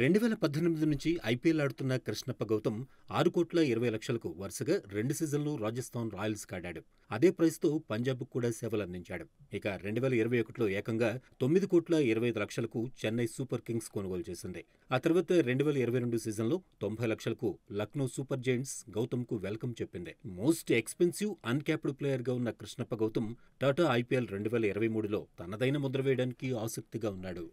రెండు వేల పద్దెనిమిది నుంచి ఐపీఎల్ ఆడుతున్న కృష్ణప్ప గౌతమ్ ఆరు కోట్ల ఇరవై లక్షలకు వరుసగా రెండు సీజన్లు రాజస్థాన్ రాయల్స్ కాడాడు అదే ప్రైస్తో పంజాబ్కు కూడా సేవలు అందించాడు ఇక రెండు వేల ఇరవై ఒకటిలో ఏకంగా తొమ్మిది కోట్ల ఇరవై ఐదు లక్షలకు చెన్నై సూపర్ కింగ్స్ కొనుగోలు చేసింది ఆ తర్వాత రెండు వేల ఇరవై రెండు సీజన్లో తొంభై లక్షలకు లక్నో సూపర్ జైంట్స్ గౌతమ్కు వెల్కమ్ చెప్పింది మోస్ట్ ఎక్స్పెన్సివ్ అన్క్యాప్డ్ ప్లేయర్గా ఉన్న కృష్ణప్ప గౌతమ్ టాటా ఐపీఎల్ రెండు వేల ఇరవై మూడులో తనదైన ముద్ర వేయడానికి ఆసక్తిగా ఉన్నాడు